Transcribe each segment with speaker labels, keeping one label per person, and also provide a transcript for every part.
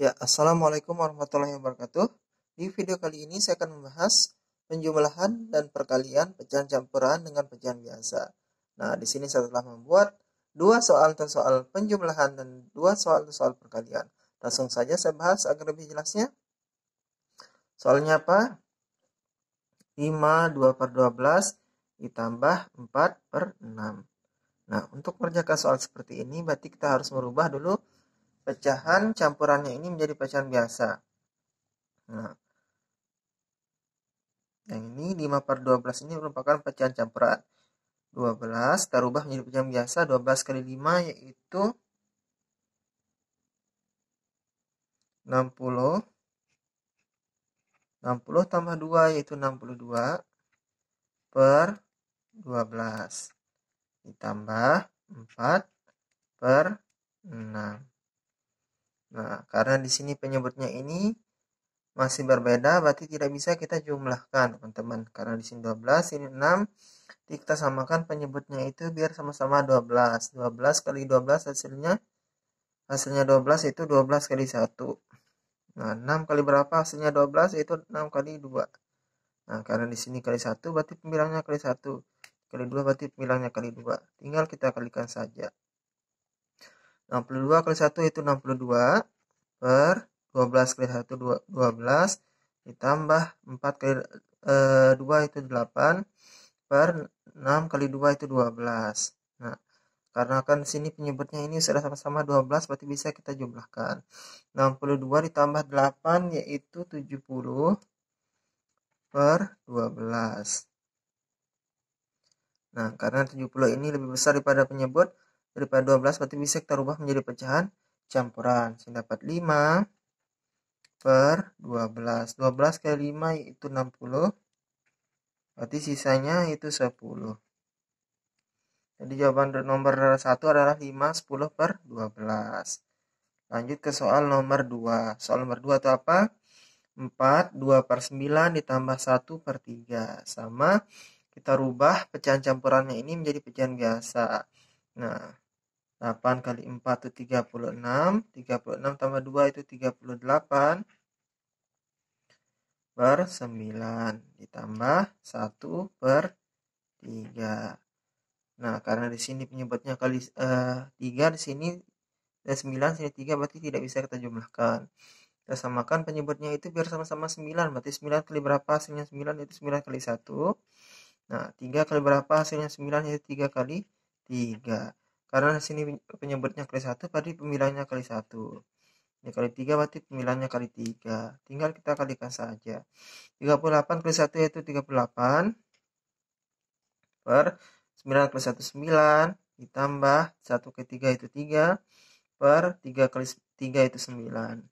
Speaker 1: Ya, Assalamualaikum warahmatullahi wabarakatuh. Di video kali ini saya akan membahas penjumlahan dan perkalian pecahan campuran dengan pecahan biasa. Nah, di sini saya telah membuat dua soal tentang soal penjumlahan dan dua soal tentang soal perkalian. Langsung saja saya bahas agar lebih jelasnya. Soalnya apa? 5 2 per 12 ditambah 4 per 6. Nah, untuk mengerjakan soal seperti ini berarti kita harus merubah dulu pecahan campurannya ini menjadi pecahan biasa. Nah, yang ini 5 per 12 ini merupakan pecahan campuran. 12 terubah menjadi pecahan biasa 12 kali 5 yaitu 60 60 tambah 2 yaitu 62 per 12 ditambah 4 per 6 Nah, karena di sini penyebutnya ini masih berbeda, berarti tidak bisa kita jumlahkan, teman-teman. Karena di sini 12, ini 6. Jadi kita samakan penyebutnya itu biar sama-sama 12. 12 kali 12 hasilnya hasilnya 12 itu 12 kali 1. Nah, 6 kali berapa hasilnya 12 itu 6 kali 2. Nah, karena di sini kali 1 berarti pembilangnya kali 1. Kali 2 berarti pembilangnya kali 2. Tinggal kita kalikan saja. 62 kali 1 itu 62 per 12 kali 1 12 ditambah 4 kali e, eh, 2 itu 8 per 6 kali 2 itu 12 nah karena kan sini penyebutnya ini sudah sama-sama 12 berarti bisa kita jumlahkan 62 ditambah 8 yaitu 70 per 12 nah karena 70 ini lebih besar daripada penyebut daripada 12 berarti bisa kita rubah menjadi pecahan campuran Saya dapat 5 per 12 12 kali 5 itu 60 berarti sisanya itu 10 jadi jawaban nomor 1 adalah 5 10 per 12 lanjut ke soal nomor 2 soal nomor 2 itu apa 4 2 per 9 ditambah 1 per 3 sama kita rubah pecahan campurannya ini menjadi pecahan biasa Nah, 8 kali 4 itu 36. 36 tambah 2 itu 38. Per 9. Ditambah 1 per 3. Nah, karena di sini penyebutnya kali uh, eh, 3, di sini dan 9, sini 3 berarti tidak bisa kita jumlahkan. Kita samakan penyebutnya itu biar sama-sama 9. Berarti 9 kali berapa hasilnya 9 itu 9 kali 1. Nah, 3 kali berapa hasilnya 9 itu 3 kali 3 karena sini penyebutnya kali 1 berarti pemilihannya kali 1 ini ya, kali 3 berarti pemilihannya kali 3 tinggal kita kalikan saja 38 kali 1 yaitu 38 per 9 kali 1 9 ditambah 1 ke 3 itu 3 per 3 kali 3 itu 9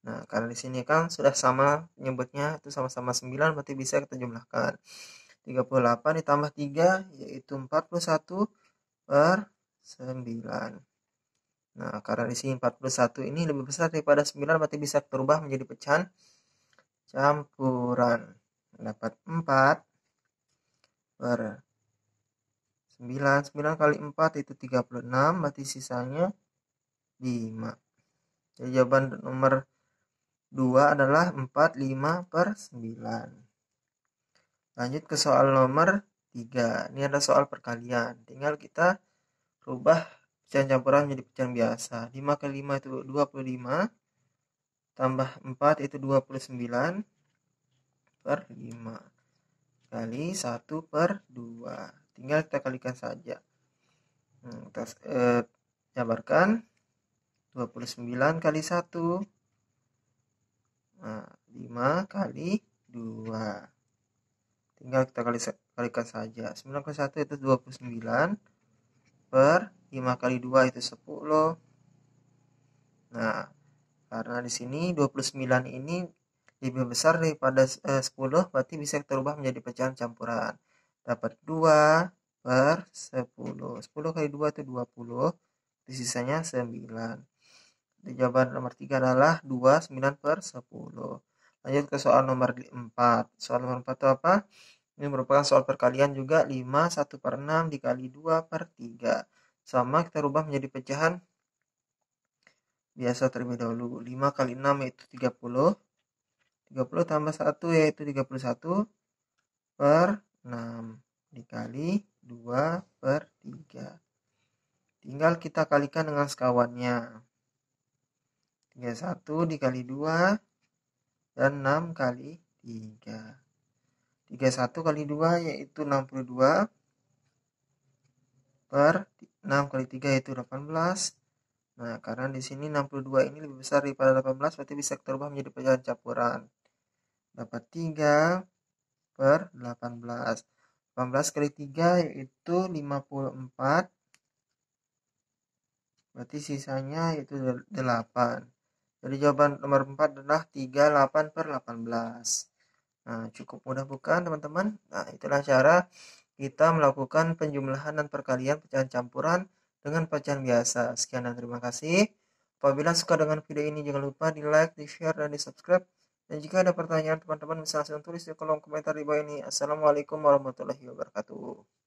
Speaker 1: Nah, karena di sini kan sudah sama penyebutnya itu sama-sama 9 berarti bisa kita jumlahkan. 38 ditambah 3 yaitu 41 per 9. Nah, karena di sini 41 ini lebih besar daripada 9 berarti bisa terubah menjadi pecahan campuran. Dapat 4 per 9. 9 kali 4 itu 36, berarti sisanya 5. Jadi jawaban nomor 2 adalah 45 per 9. Lanjut ke soal nomor 3. Ini ada soal perkalian. Tinggal kita rubah pecahan campuran menjadi pecahan biasa. 5 kali 5 itu 25. Tambah 4 itu 29 per 5. Kali 1 per 2. Tinggal kita kalikan saja. Hmm, kita eh, jabarkan. 29 kali 1. Nah, 5 kali 2. Tinggal kita kali kalikan saja 9 kali 1 itu 29 per 5 kali 2 itu 10 nah karena di sini 29 ini lebih besar daripada 10 eh, berarti bisa terubah menjadi pecahan campuran dapat 2 per 10 10 kali 2 itu 20 di sisanya 9 di jawaban nomor 3 adalah 29 per 10 lanjut ke soal nomor 4 soal nomor 4 itu apa ini merupakan soal perkalian juga 5, 1 per 6 dikali 2 per 3. Sama kita rubah menjadi pecahan biasa terlebih dahulu. 5 kali 6 yaitu 30. 30 tambah 1 yaitu 31 per 6 dikali 2 per 3. Tinggal kita kalikan dengan sekawannya. 31 dikali 2 dan 6 kali 3. 31 kali 2 yaitu 62 per 6 kali 3 yaitu 18 nah karena di sini 62 ini lebih besar daripada 18 berarti bisa terubah menjadi pecahan campuran dapat 3 per 18 18 kali 3 yaitu 54 berarti sisanya yaitu 8 jadi jawaban nomor 4 adalah 38 per 18 Nah, cukup mudah bukan teman-teman? Nah, itulah cara kita melakukan penjumlahan dan perkalian pecahan campuran dengan pecahan biasa. Sekian dan terima kasih. Apabila suka dengan video ini jangan lupa di like, di share, dan di subscribe. Dan jika ada pertanyaan teman-teman bisa langsung tulis di kolom komentar di bawah ini. Assalamualaikum warahmatullahi wabarakatuh.